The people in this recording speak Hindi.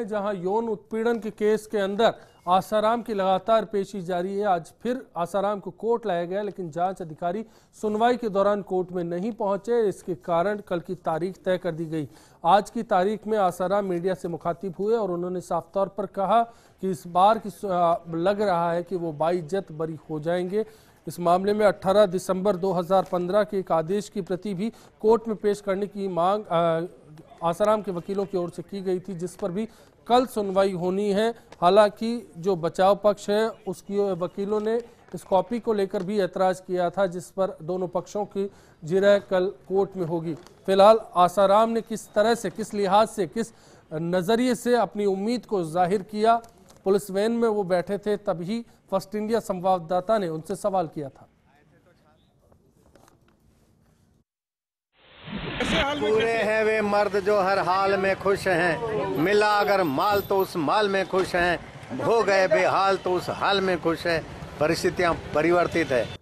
जहां यौन उत्पीड़न के केस के अंदर आसाराम की लगातार पेशी जारी है आज फिर आसाराम को कोर्ट लाया गया लेकिन जांच अधिकारी सुनवाई के दौरान कोर्ट में नहीं पहुंचे इसके कारण कल की तारीख तय कर दी गई आज की तारीख में आसाराम मीडिया से मुखातिब हुए और उन्होंने साफ तौर पर कहा कि इस बार की लग रहा है कि वो बाईजत बरी हो जाएंगे इस मामले में 18 दिसंबर 2015 के एक आदेश की प्रति भी कोर्ट में पेश करने की मांग आ, आसाराम के वकीलों की ओर से की गई थी जिस पर भी कल सुनवाई होनी है हालांकि जो बचाव पक्ष है उसकी वकीलों ने इस कॉपी को लेकर भी ऐतराज किया था जिस पर दोनों पक्षों की जिरह कल कोर्ट में होगी फिलहाल आसाराम ने किस तरह से किस लिहाज से किस नज़रिए से अपनी उम्मीद को जाहिर किया पुलिस वैन में वो बैठे थे तभी फर्स्ट इंडिया संवाददाता ने उनसे सवाल किया था पूरे है वे मर्द जो हर हाल में खुश हैं मिला अगर माल तो उस माल में खुश हैं हो गए बेहाल तो उस हाल में खुश है परिस्थितियां परिवर्तित है